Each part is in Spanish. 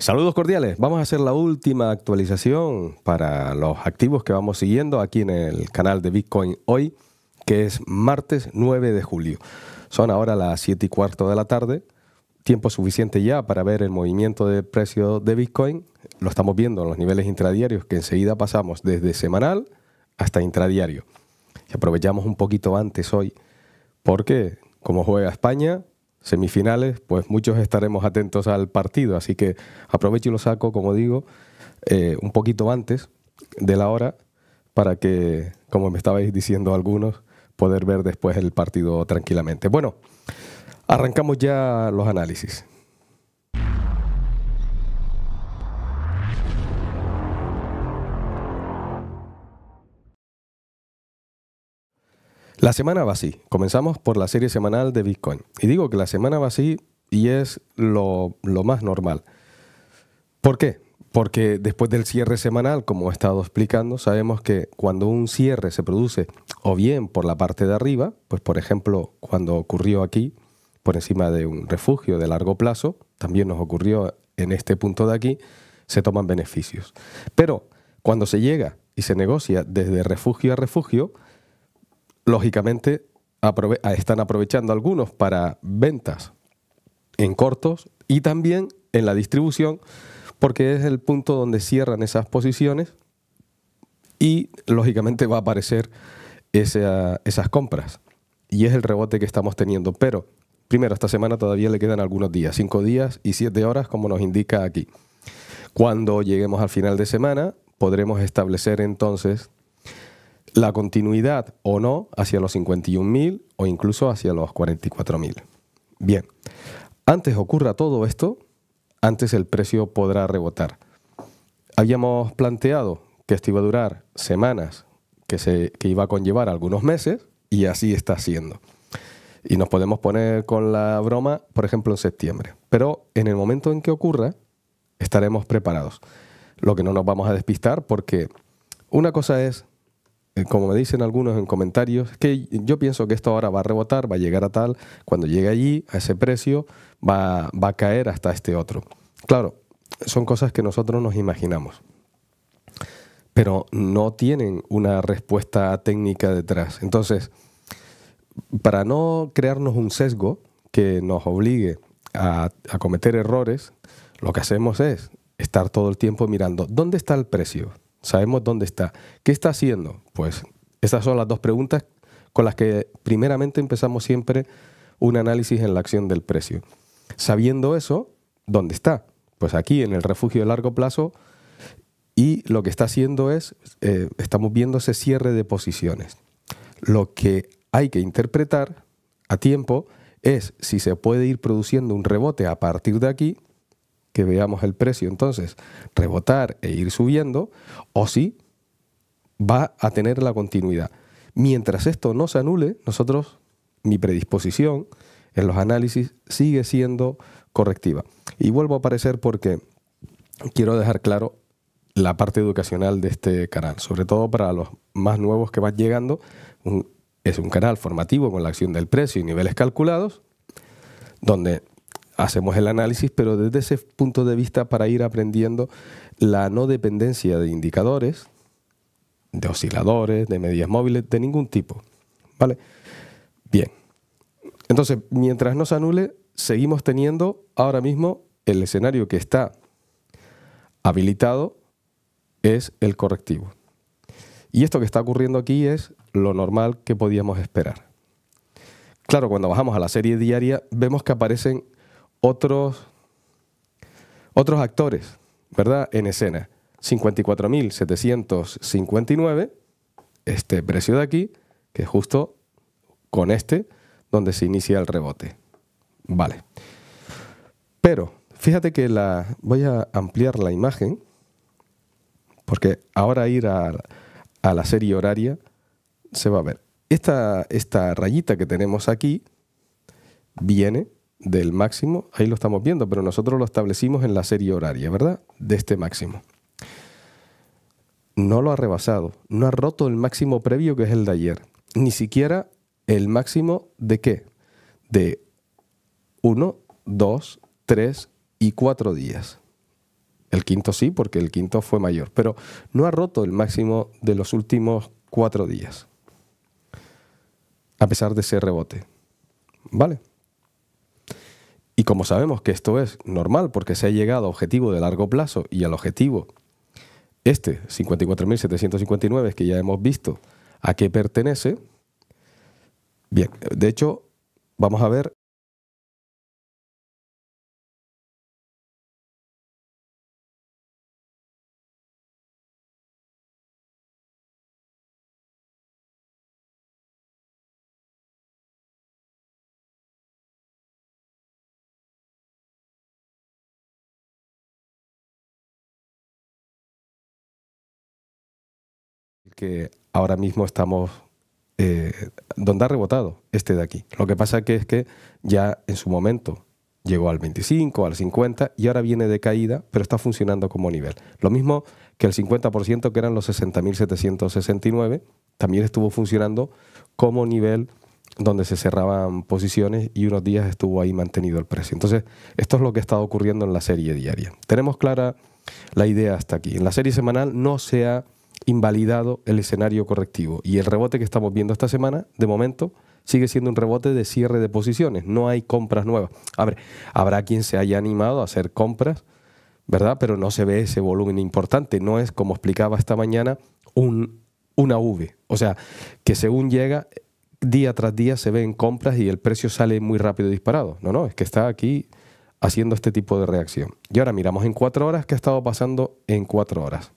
Saludos cordiales. Vamos a hacer la última actualización para los activos que vamos siguiendo aquí en el canal de Bitcoin hoy, que es martes 9 de julio. Son ahora las 7 y cuarto de la tarde. Tiempo suficiente ya para ver el movimiento de precio de Bitcoin. Lo estamos viendo en los niveles intradiarios que enseguida pasamos desde semanal hasta intradiario. Y aprovechamos un poquito antes hoy porque como juega España, semifinales, pues muchos estaremos atentos al partido. Así que aprovecho y lo saco, como digo, eh, un poquito antes de la hora para que, como me estabais diciendo algunos, poder ver después el partido tranquilamente. Bueno, arrancamos ya los análisis. La semana va así. Comenzamos por la serie semanal de Bitcoin. Y digo que la semana va así y es lo, más normal. ¿Por qué? Porque después del cierre semanal, como he estado explicando, sabemos que cuando un cierre se produce o bien por la parte de arriba, pues por ejemplo cuando ocurrió aquí, por encima de un refugio de largo plazo, también nos ocurrió en este punto de aquí, se toman beneficios. Pero cuando se llega y se negocia desde refugio a refugio, lógicamente ah, están aprovechando algunos para ventas en cortos y también en la distribución, porque es el punto donde cierran esas posiciones y lógicamente va a aparecer ah, esas compras. Y es el rebote que estamos teniendo. Pero, primero, esta semana todavía le quedan algunos días, cinco días y siete horas, como nos indica aquí. Cuando lleguemos al final de semana, podremos establecer entonces la continuidad o no hacia los 51.000 o incluso hacia los 44.000. Bien, antes ocurra todo esto, antes el precio podrá rebotar. Habíamos planteado que esto iba a durar semanas, que, se, que iba a conllevar algunos meses, y así está siendo. Y nos podemos poner con la broma, por ejemplo, en septiembre. Pero en el momento en que ocurra, estaremos preparados. Lo que no nos vamos a despistar porque una cosa es eh, como me dicen algunos en comentarios, que yo pienso que esto ahora va a rebotar, va a llegar a tal, cuando llegue allí, a ese precio, va, va a caer hasta este otro. Claro, son cosas que nosotros nos imaginamos, pero no tienen una respuesta técnica detrás. Entonces, para no crearnos un sesgo que nos obligue a, a cometer errores, lo que hacemos es estar todo el tiempo mirando, ¿dónde está el precio? Sabemos dónde está. ¿Qué está haciendo? Pues esas son las dos preguntas con las que primeramente empezamos siempre un análisis en la acción del precio. Sabiendo eso, ¿dónde está? Pues aquí, en el refugio de largo plazo, y lo que está haciendo es, eh, estamos viendo ese cierre de posiciones. Lo que hay que interpretar a tiempo es si se puede ir produciendo un rebote a partir de aquí que veamos el precio entonces rebotar e ir subiendo, o si va a tener la continuidad. Mientras esto no se anule, nosotros, mi predisposición en los análisis sigue siendo correctiva. Y vuelvo a aparecer porque quiero dejar claro la parte educacional de este canal, sobre todo para los más nuevos que van llegando. es un canal formativo con la acción del precio y niveles calculados, donde hacemos el análisis, pero desde ese punto de vista para ir aprendiendo la no dependencia de indicadores, de osciladores, de medias móviles, de ningún tipo. ¿Vale? Bien. Entonces, mientras no se anule, seguimos teniendo ahora mismo el escenario que está habilitado es el correctivo. Y esto que está ocurriendo aquí es lo normal que podíamos esperar. Claro, cuando bajamos a la serie diaria vemos que aparecen otros, otros actores, ¿verdad? En escena. 54.759, este precio de aquí, que es justo con este, donde se inicia el rebote. Vale. Pero, fíjate que la. Voy a ampliar la imagen, porque ahora ir a, a la serie horaria se va a ver. Esta, esta rayita que tenemos aquí viene del máximo, ahí lo estamos viendo, pero nosotros lo establecimos en la serie horaria, ¿verdad? De este máximo. No lo ha rebasado, no ha roto el máximo previo que es el de ayer, ni siquiera el máximo de qué? De 1, 2, 3 y cuatro días. El quinto sí, porque el quinto fue mayor, pero no ha roto el máximo de los últimos cuatro días, a pesar de ese rebote. ¿Vale? Y como sabemos que esto es normal porque se ha llegado a objetivo de largo plazo y al objetivo este 54.759 que ya hemos visto a qué pertenece, bien, de hecho vamos a ver que ahora mismo estamos eh, donde ha rebotado este de aquí. Lo que pasa que es que ya en su momento llegó al 25, al 50 y ahora viene de caída, pero está funcionando como nivel. Lo mismo que el 50% que eran los 60.769, también estuvo funcionando como nivel donde se cerraban posiciones y unos días estuvo ahí mantenido el precio. Entonces, esto es lo que está ocurriendo en la serie diaria. Tenemos clara la idea hasta aquí. En la serie semanal no se ha invalidado el escenario correctivo. Y el rebote que estamos viendo esta semana, de momento, sigue siendo un rebote de cierre de posiciones. No hay compras nuevas. habrá quien se haya animado a hacer compras, ¿verdad? Pero no se ve ese volumen importante. No es, como explicaba esta mañana, un, una V. O sea, que según llega, día tras día se ven compras y el precio sale muy rápido disparado. No, no, es que está aquí haciendo este tipo de reacción. Y ahora miramos en cuatro horas qué ha estado pasando en cuatro horas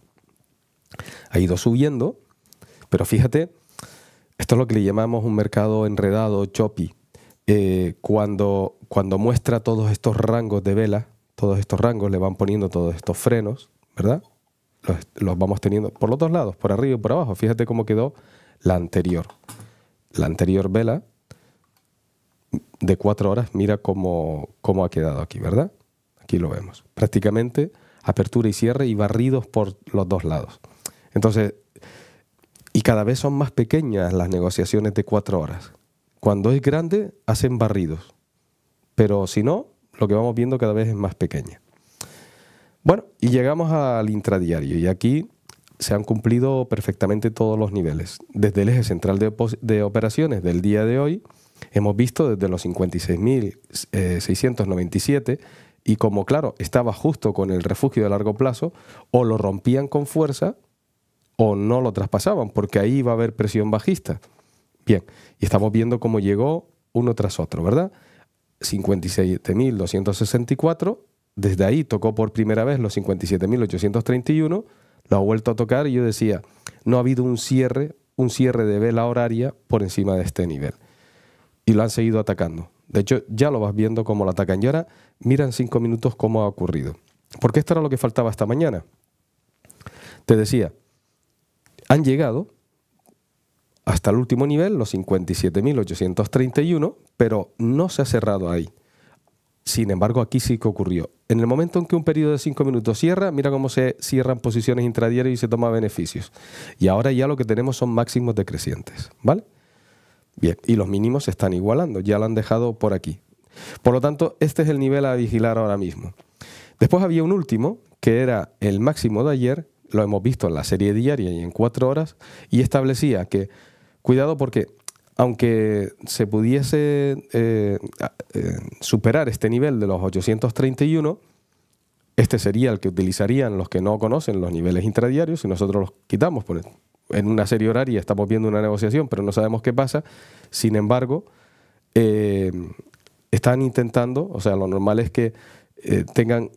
ha ido subiendo, pero fíjate, esto es lo que le llamamos un mercado enredado, choppy. Eh, cuando, muestra todos estos rangos de vela, todos estos rangos le van poniendo todos estos frenos, ¿verdad? Los, vamos teniendo por los dos lados, por arriba y por abajo. Fíjate cómo quedó la anterior. La anterior vela de cuatro horas, mira cómo, cómo ha quedado aquí, ¿verdad? Aquí lo vemos. Prácticamente apertura y cierre y barridos por los dos lados. Entonces, y cada vez son más pequeñas las negociaciones de cuatro horas. Cuando es grande, hacen barridos. Pero si no, lo que vamos viendo cada vez es más pequeña. Bueno, y llegamos al intradiario. Y aquí se han cumplido perfectamente todos los niveles. Desde el eje central de, de operaciones del día de hoy, hemos visto desde los 56.697 eh, y como claro, estaba justo con el refugio de largo plazo, o lo rompían con fuerza o no lo traspasaban, porque ahí iba a haber presión bajista. Bien, y estamos viendo cómo llegó uno tras otro, ¿verdad? 57.264, desde ahí tocó por primera vez los 57.831, lo ha vuelto a tocar y yo decía, no ha habido un cierre, un cierre de vela horaria por encima de este nivel. Y lo han seguido atacando. De hecho, ya lo vas viendo cómo lo atacan. Y ahora miran cinco minutos cómo ha ocurrido. Porque esto era lo que faltaba esta mañana. Te decía, han llegado hasta el último nivel, los 57.831, pero no se ha cerrado ahí. Sin embargo, aquí sí que ocurrió. En el momento en que un periodo de 5 minutos cierra, mira cómo se cierran posiciones intradiarias y se toma beneficios. Y ahora ya lo que tenemos son máximos decrecientes, ¿vale? Bien, y los mínimos se están igualando, ya lo han dejado por aquí. Por lo tanto, este es el nivel a vigilar ahora mismo. Después había un último, que era el máximo de ayer, lo hemos visto en la serie diaria y en cuatro horas, y establecía que, cuidado porque aunque se pudiese eh, eh, superar este nivel de los 831, este sería el que utilizarían los que no conocen los niveles intradiarios y nosotros los quitamos. Por en una serie horaria estamos viendo una negociación, pero no sabemos qué pasa. Sin embargo, eh, están intentando, o sea, lo normal es que tengan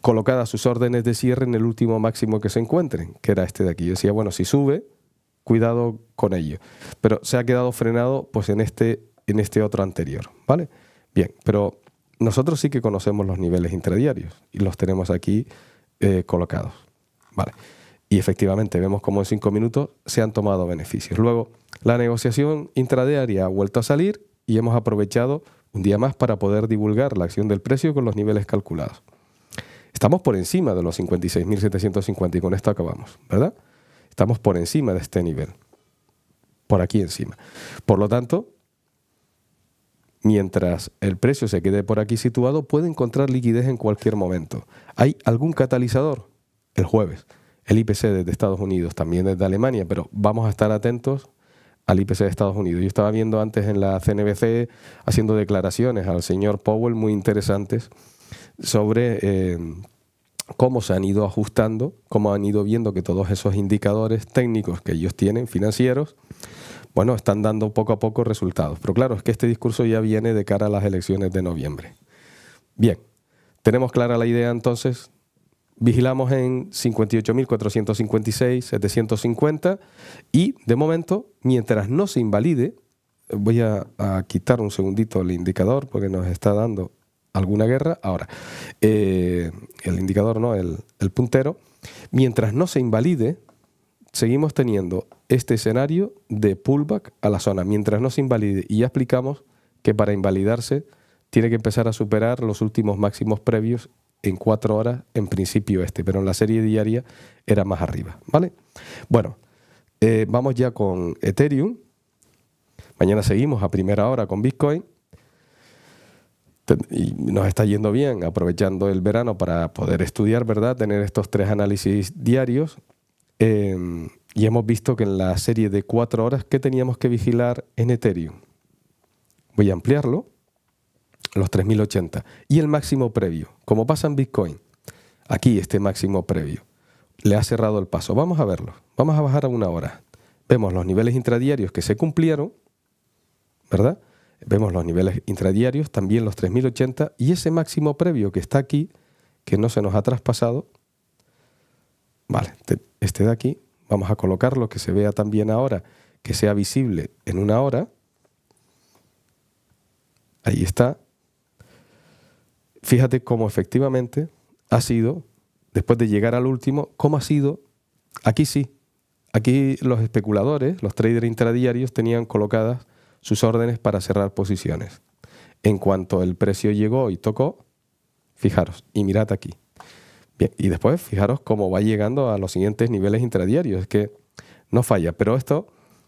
colocadas sus órdenes de cierre en el último máximo que se encuentren, que era este de aquí. Yo decía, bueno, si sube, cuidado con ello. Pero se ha quedado frenado pues en este, en este otro anterior, ¿vale? Bien, pero nosotros sí que conocemos los niveles intradiarios y los tenemos aquí eh, colocados, ¿vale? Y efectivamente vemos como en cinco minutos se han tomado beneficios. Luego, la negociación intradiaria ha vuelto a salir y hemos aprovechado un día más para poder divulgar la acción del precio con los niveles calculados. Estamos por encima de los 56.750 y con esto acabamos, ¿verdad? Estamos por encima de este nivel, por aquí encima. Por lo tanto, mientras el precio se quede por aquí situado, puede encontrar liquidez en cualquier momento. ¿Hay algún catalizador? El jueves. El IPC desde Estados Unidos, también desde Alemania, pero vamos a estar atentos al IPC de Estados Unidos. Yo estaba viendo antes en la CNBC haciendo declaraciones al señor Powell muy interesantes sobre eh, cómo se han ido ajustando, cómo han ido viendo que todos esos indicadores técnicos que ellos tienen, financieros, bueno, están dando poco a poco resultados. Pero claro, es que este discurso ya viene de cara a las elecciones de noviembre. Bien, tenemos clara la idea entonces. Vigilamos en 58.456, 750 y de momento, mientras no se invalide, voy a, a quitar un segundito el indicador porque nos está dando alguna guerra. Ahora, eh, el indicador, ¿no? El, puntero. Mientras no se invalide, seguimos teniendo este escenario de pullback a la zona. Mientras no se invalide, y ya explicamos que para invalidarse tiene que empezar a superar los últimos máximos previos en cuatro horas, en principio este, pero en la serie diaria era más arriba, ¿vale? Bueno, eh, vamos ya con Ethereum. Mañana seguimos a primera hora con Bitcoin nos está yendo bien, aprovechando el verano para poder estudiar, ¿verdad? Tener estos tres análisis diarios. Em, y hemos visto que en la serie de cuatro horas que teníamos que vigilar en Ethereum, voy a ampliarlo, los 3080. Y el máximo previo, como pasa en Bitcoin, aquí este máximo previo, le ha cerrado el paso. Vamos a verlo, vamos a bajar a una hora. Vemos los niveles intradiarios que se cumplieron, ¿verdad? Vemos los niveles intradiarios, también los 3080 y ese máximo previo que está aquí, que no se nos ha traspasado. Vale, este de aquí, vamos a colocarlo que se vea también ahora, que sea visible en una hora. Ahí está. Fíjate cómo efectivamente ha sido, después de llegar al último, cómo ha sido, aquí sí, aquí los especuladores, los traders intradiarios tenían colocadas sus órdenes para cerrar posiciones. En cuanto el precio llegó y tocó, fijaros, y mirad aquí. Bien, y después fijaros cómo va llegando a los siguientes niveles intradiarios. Es que no falla, pero esto,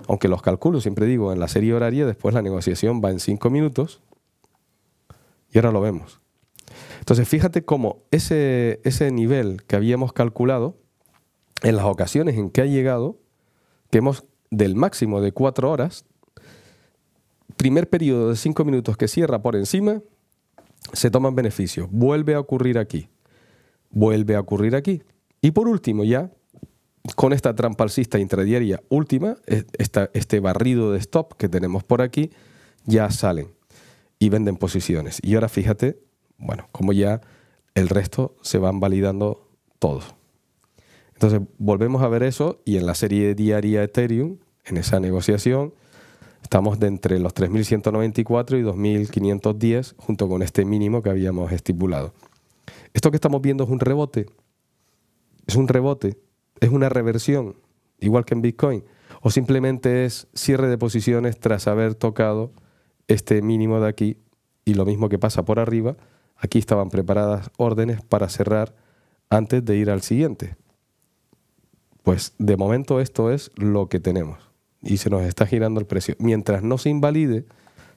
aunque los calculo, siempre digo, en la serie horaria, después la negociación va en cinco minutos y ahora lo vemos. Entonces, fíjate cómo ese, ese nivel que habíamos calculado, en las ocasiones en que ha llegado, que hemos del máximo de cuatro horas, primer periodo de cinco minutos que cierra por encima, se toman beneficios. Vuelve a ocurrir aquí. Vuelve a ocurrir aquí. Y por último, ya con esta trampa alcista intradiaria última, e, este barrido de stop que tenemos por aquí, ya salen y venden posiciones. Y ahora fíjate, bueno, como ya el resto se van validando todos. Entonces volvemos a ver eso y en la serie diaria Ethereum, en esa negociación, Estamos de entre los 3.194 y 2.510 junto con este mínimo que habíamos estipulado. Esto que estamos viendo es un rebote. Es un rebote. Es una reversión, igual que en Bitcoin. O simplemente es cierre de posiciones tras haber tocado este mínimo de aquí y lo mismo que pasa por arriba. Aquí estaban preparadas órdenes para cerrar antes de ir al siguiente. Pues de momento esto es lo que tenemos y se nos está girando el precio. Mientras no se invalide,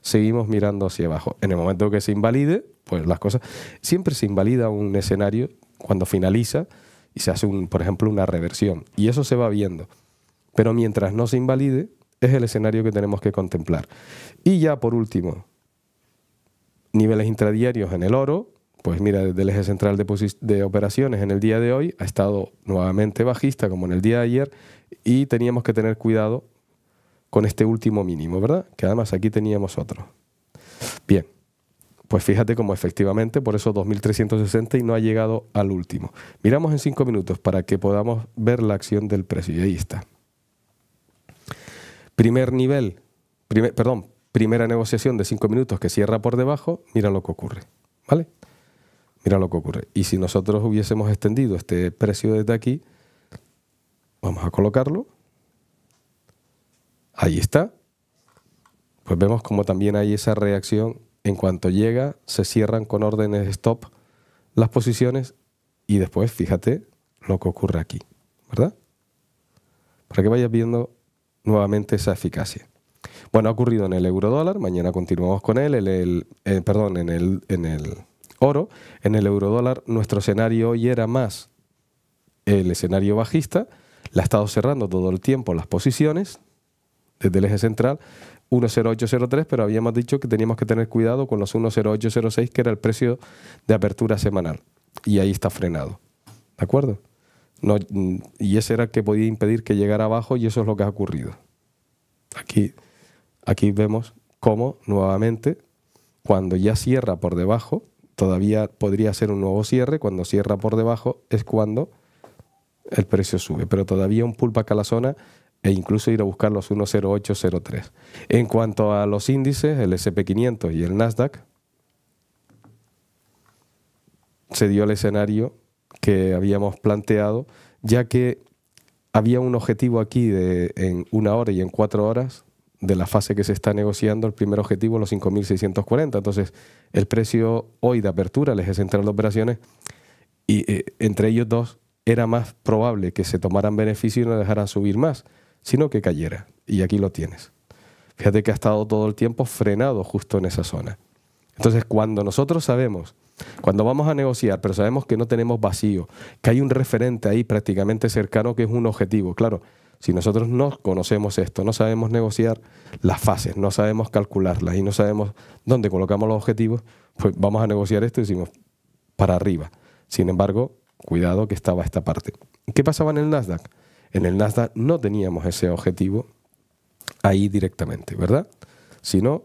seguimos mirando hacia abajo. En el momento que se invalide, pues las cosas... Siempre se invalida un escenario cuando finaliza y se hace, un, por ejemplo, una reversión. Y eso se va viendo. Pero mientras no se invalide, es el escenario que tenemos que contemplar. Y ya por último, niveles intradiarios en el oro, pues mira, desde el eje central de, de, operaciones en el día de hoy ha estado nuevamente bajista como en el día de ayer y teníamos que tener cuidado con este último mínimo, ¿verdad? Que además aquí teníamos otro. Bien, pues fíjate cómo efectivamente por eso 2360 y no ha llegado al último. Miramos en 5 minutos para que podamos ver la acción del precio. Y ahí está. Primer nivel, perdón, primera negociación de 5 minutos que cierra por debajo, mira lo que ocurre, ¿vale? Mira lo que ocurre. Y si nosotros hubiésemos extendido este precio desde aquí, vamos a colocarlo Ahí está. Pues vemos como también hay esa reacción. En cuanto llega, se cierran con órdenes de stop las posiciones y después, fíjate lo que ocurre aquí, ¿verdad? Para que vayas viendo nuevamente esa eficacia. Bueno, ha ocurrido en el eurodólar. mañana continuamos con él, el, eh, perdón, en el, en el oro, en el eurodólar. nuestro escenario hoy era más el escenario bajista, la ha estado cerrando todo el tiempo las posiciones, desde el eje central, 10803, pero habíamos dicho que teníamos que tener cuidado con los 10806, que era el precio de apertura semanal. Y ahí está frenado. ¿De acuerdo? y ese era el que podía impedir que llegara abajo y eso es lo que ha ocurrido. Aquí, aquí vemos cómo nuevamente, cuando ya cierra por debajo, todavía podría ser un nuevo cierre, cuando cierra por debajo es cuando el precio sube, pero todavía un pulpa a la zona e incluso ir a buscar los 10803. En cuanto a los índices, el SP500 y el Nasdaq, se dio el escenario que habíamos planteado, ya que había un objetivo aquí de, en una hora y en cuatro horas de la fase que se está negociando, el primer objetivo, los 5.640. Entonces, el precio hoy de apertura, el eje central de operaciones, y eh, entre ellos dos, era más probable que se tomaran beneficio y no dejaran subir más sino que cayera. Y aquí lo tienes. Fíjate que ha estado todo el tiempo frenado justo en esa zona. Entonces, cuando nosotros sabemos, cuando vamos a negociar, pero sabemos que no tenemos vacío, que hay un referente ahí prácticamente cercano que es un objetivo, claro, si nosotros no conocemos esto, no sabemos negociar las fases, no sabemos calcularlas y no sabemos dónde colocamos los objetivos, pues vamos a negociar esto y decimos para arriba. Sin embargo, cuidado que estaba esta parte. ¿Qué pasaba en el Nasdaq? En el Nasdaq no teníamos ese objetivo ahí directamente, ¿verdad? Sino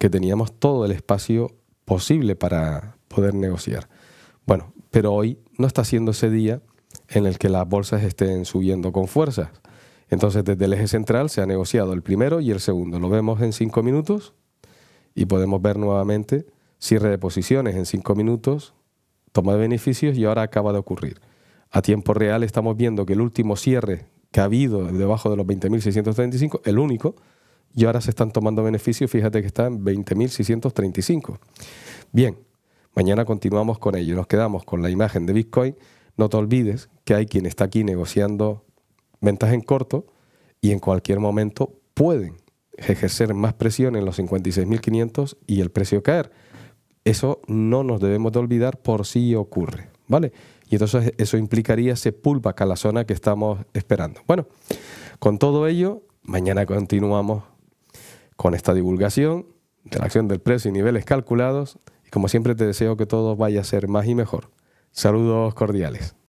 que teníamos todo el espacio posible para poder negociar. Bueno, pero hoy no está siendo ese día en el que las bolsas estén subiendo con fuerzas. Entonces, desde el eje central se ha negociado el primero y el segundo. Lo vemos en cinco minutos y podemos ver nuevamente cierre de posiciones en cinco minutos, toma de beneficios y ahora acaba de ocurrir a tiempo real estamos viendo que el último cierre que ha habido debajo de los 20.635, el único, y ahora se están tomando beneficios, fíjate que está en 20.635. Bien, mañana continuamos con ello, nos quedamos con la imagen de Bitcoin, no te olvides que hay quien está aquí negociando ventas en corto y en cualquier momento pueden ejercer más presión en los 56.500 y el precio caer. Eso no nos debemos de olvidar por si ocurre, ¿vale? y entonces eso implicaría ese pulpa a la zona que estamos esperando. Bueno, con todo ello, mañana continuamos con esta divulgación de la acción del precio y niveles calculados y como siempre te deseo que todo vaya a ser más y mejor. Saludos cordiales.